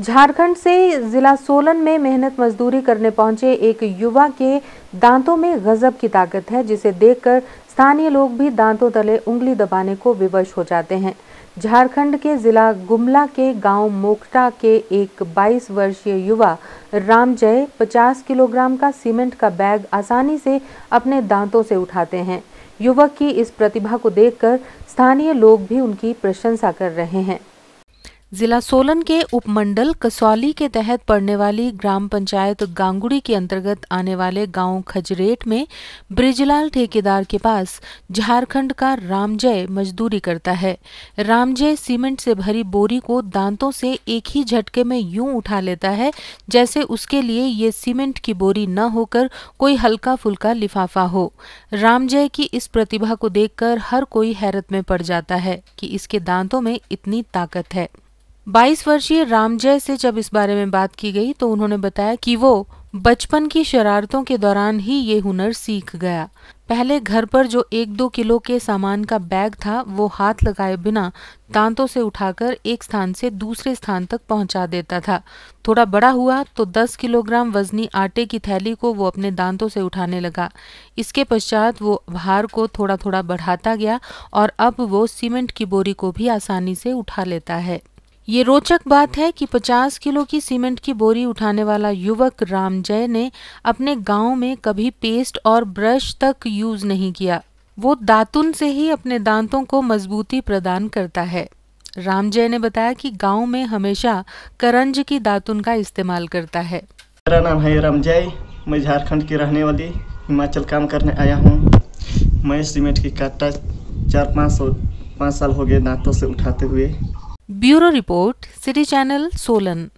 झारखंड से जिला सोलन में मेहनत मजदूरी करने पहुंचे एक युवा के दांतों में गजब की ताकत है जिसे देखकर स्थानीय लोग भी दांतों तले उंगली दबाने को विवश हो जाते हैं झारखंड के जिला गुमला के गांव मोकटा के एक 22 वर्षीय युवा रामजय 50 किलोग्राम का सीमेंट का बैग आसानी से अपने दांतों से उठाते हैं युवक की इस प्रतिभा को देखकर स्थानीय लोग भी उनकी प्रशंसा कर रहे हैं जिला सोलन के उपमंडल कसौली के तहत पड़ने वाली ग्राम पंचायत गांगुड़ी के अंतर्गत आने वाले गांव खजरेट में ब्रिजलाल ठेकेदार के पास झारखंड का रामजय मजदूरी करता है रामजय सीमेंट से भरी बोरी को दांतों से एक ही झटके में यूं उठा लेता है जैसे उसके लिए ये सीमेंट की बोरी न होकर कोई हल्का फुल्का लिफाफा हो रामजय की इस प्रतिभा को देखकर हर कोई हैरत में पड़ जाता है कि इसके दांतों में इतनी ताकत है 22 वर्षीय रामजय से जब इस बारे में बात की गई तो उन्होंने बताया कि वो बचपन की शरारतों के दौरान ही ये हुनर सीख गया पहले घर पर जो एक दो किलो के सामान का बैग था वो हाथ लगाए बिना दांतों से उठाकर एक स्थान से दूसरे स्थान तक पहुंचा देता था थोड़ा बड़ा हुआ तो 10 किलोग्राम वजनी आटे की थैली को वो अपने दांतों से उठाने लगा इसके पश्चात वो भार को थोड़ा थोड़ा बढ़ाता गया और अब वो सीमेंट की बोरी को भी आसानी से उठा लेता है ये रोचक बात है कि 50 किलो की सीमेंट की बोरी उठाने वाला युवक रामजय ने अपने गांव में कभी पेस्ट और ब्रश तक यूज नहीं किया वो दातुन से ही अपने दांतों को मजबूती प्रदान करता है रामजय ने बताया कि गांव में हमेशा करंज की दातुन का इस्तेमाल करता है मेरा नाम है रामजय मैं झारखंड की रहने वाली हिमाचल काम करने आया हूँ मैं सीमेंट की काटा चार पाँच सौ पाँच साल हो गए दांतों से उठाते हुए Bureau Report City Channel Solon.